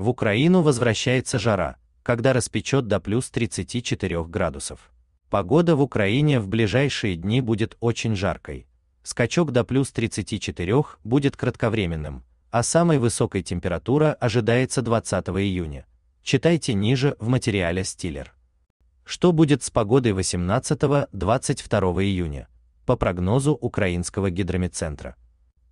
В Украину возвращается жара, когда распечет до плюс 34 градусов. Погода в Украине в ближайшие дни будет очень жаркой. Скачок до плюс 34 будет кратковременным, а самой высокой температура ожидается 20 июня. Читайте ниже в материале Стиллер. Что будет с погодой 18-22 июня? По прогнозу Украинского гидромедцентра.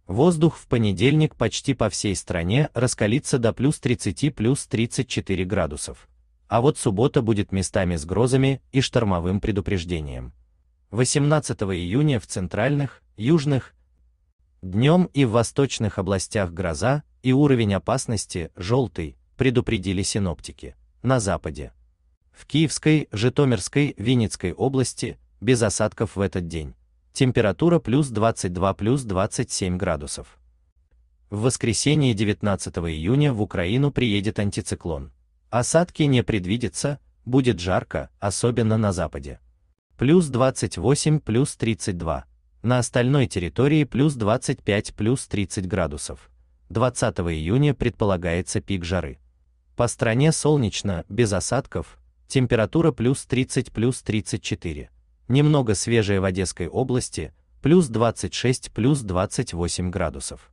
Воздух в понедельник почти по всей стране раскалится до плюс 30 плюс 34 градусов. А вот суббота будет местами с грозами и штормовым предупреждением. 18 июня в центральных, южных, днем и в восточных областях гроза и уровень опасности желтый, предупредили синоптики. На западе. В Киевской, Житомирской, Винницкой области без осадков в этот день температура плюс 22 плюс 27 градусов. В воскресенье 19 июня в Украину приедет антициклон. Осадки не предвидится, будет жарко, особенно на западе. Плюс 28 плюс 32. На остальной территории плюс 25 плюс 30 градусов. 20 июня предполагается пик жары. По стране солнечно, без осадков, температура плюс 30 плюс 34 немного свежее в Одесской области, плюс 26, плюс 28 градусов.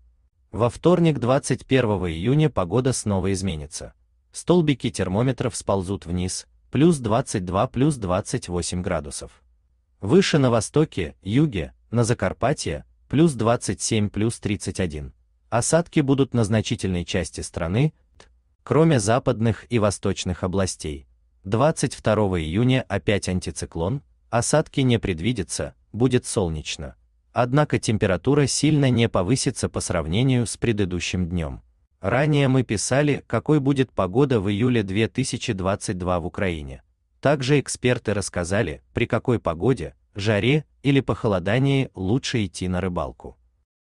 Во вторник 21 июня погода снова изменится. Столбики термометров сползут вниз, плюс 22, плюс 28 градусов. Выше на востоке, юге, на Закарпатье, плюс 27, плюс 31. Осадки будут на значительной части страны, кроме западных и восточных областей. 22 июня опять антициклон, Осадки не предвидится, будет солнечно. Однако температура сильно не повысится по сравнению с предыдущим днем. Ранее мы писали, какой будет погода в июле 2022 в Украине. Также эксперты рассказали, при какой погоде, жаре или похолодании лучше идти на рыбалку.